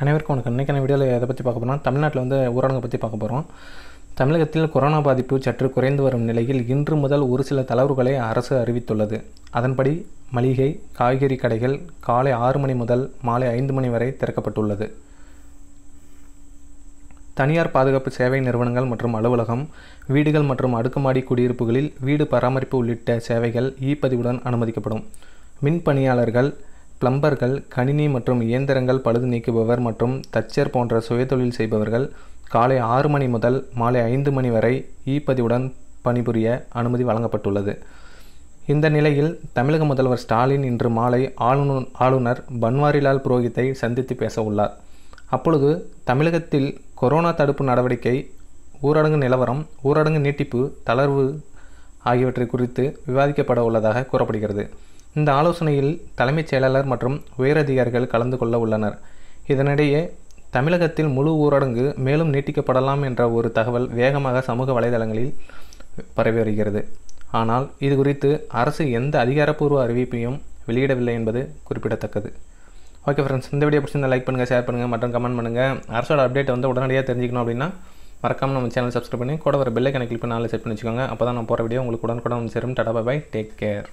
அனைவருக்கும் உனக்கு இன்றைக்கான வீடியோவில் எதை பற்றி பார்க்க போனால் தமிழ்நாட்டில் வந்து ஊரடங்கை பற்றி பார்க்க போகிறோம் தமிழகத்தில் கொரோனா பாதிப்பு சற்று குறைந்து வரும் நிலையில் இன்று முதல் ஒரு சில தளர்வுகளை அரசு அறிவித்துள்ளது அதன்படி மளிகை காய்கறி கடைகள் காலை ஆறு மணி முதல் மாலை ஐந்து மணி வரை திறக்கப்பட்டுள்ளது தனியார் பாதுகாப்பு சேவை நிறுவனங்கள் மற்றும் அலுவலகம் வீடுகள் மற்றும் அடுக்குமாடி குடியிருப்புகளில் வீடு பராமரிப்பு உள்ளிட்ட சேவைகள் இ பதிவுடன் அனுமதிக்கப்படும் மின் பணியாளர்கள் பிளம்பர்கள் கணினி மற்றும் இயந்திரங்கள் பழுது நீக்குபவர் மற்றும் தச்சர் போன்ற சுயதொழில் செய்பவர்கள் காலை ஆறு மணி முதல் மாலை ஐந்து மணி வரை இ பதிவுடன் பணிபுரிய அனுமதி வழங்கப்பட்டுள்ளது இந்த நிலையில் தமிழக முதல்வர் ஸ்டாலின் இன்று மாலை ஆளுநர் ஆளுநர் பன்வாரிலால் புரோஹித்தை சந்தித்து பேச உள்ளார் அப்பொழுது தமிழகத்தில் கொரோனா தடுப்பு நடவடிக்கை ஊரடங்கு நிலவரம் ஊரடங்கு நீட்டிப்பு தளர்வு ஆகியவற்றை குறித்து விவாதிக்கப்பட உள்ளதாக கூறப்படுகிறது இந்த ஆலோசனையில் தலைமைச் செயலாளர் மற்றும் உயரதிகாரிகள் கலந்து கொள்ள உள்ளனர் இதனிடையே தமிழகத்தில் முழு ஊரடங்கு மேலும் நீட்டிக்கப்படலாம் என்ற ஒரு தகவல் வேகமாக சமூக வலைதளங்களில் பரவி வருகிறது ஆனால் இது குறித்து அரசு எந்த அதிகாரப்பூர்வ அறிவிப்பையும் வெளியிடவில்லை என்பது குறிப்பிடத்தக்கது ஓகே ஃப்ரெண்ட்ஸ் இந்த வீடியோ பிடிச்சிருந்தா லைக் பண்ணுங்கள் ஷேர் பண்ணுங்கள் மற்றும் கமெண்ட் பண்ணுங்கள் அரசோட அப்டேட் வந்து உடனடியாக தெரிஞ்சிக்கணும் அப்படின்னா மறக்காமல் நம்ம சேனல் சப்ஸ்கிரைப் பண்ணி கூட ஒரு பெல்லைக்கனை கிளிக் பண்ணி நாளில் செட் பண்ணி வச்சுக்கோங்க அப்போ தான் நான் போகிற வீடியோ உங்களுக்கு உடனுக்குடன் சேரும் டடா பை டேக் கேர்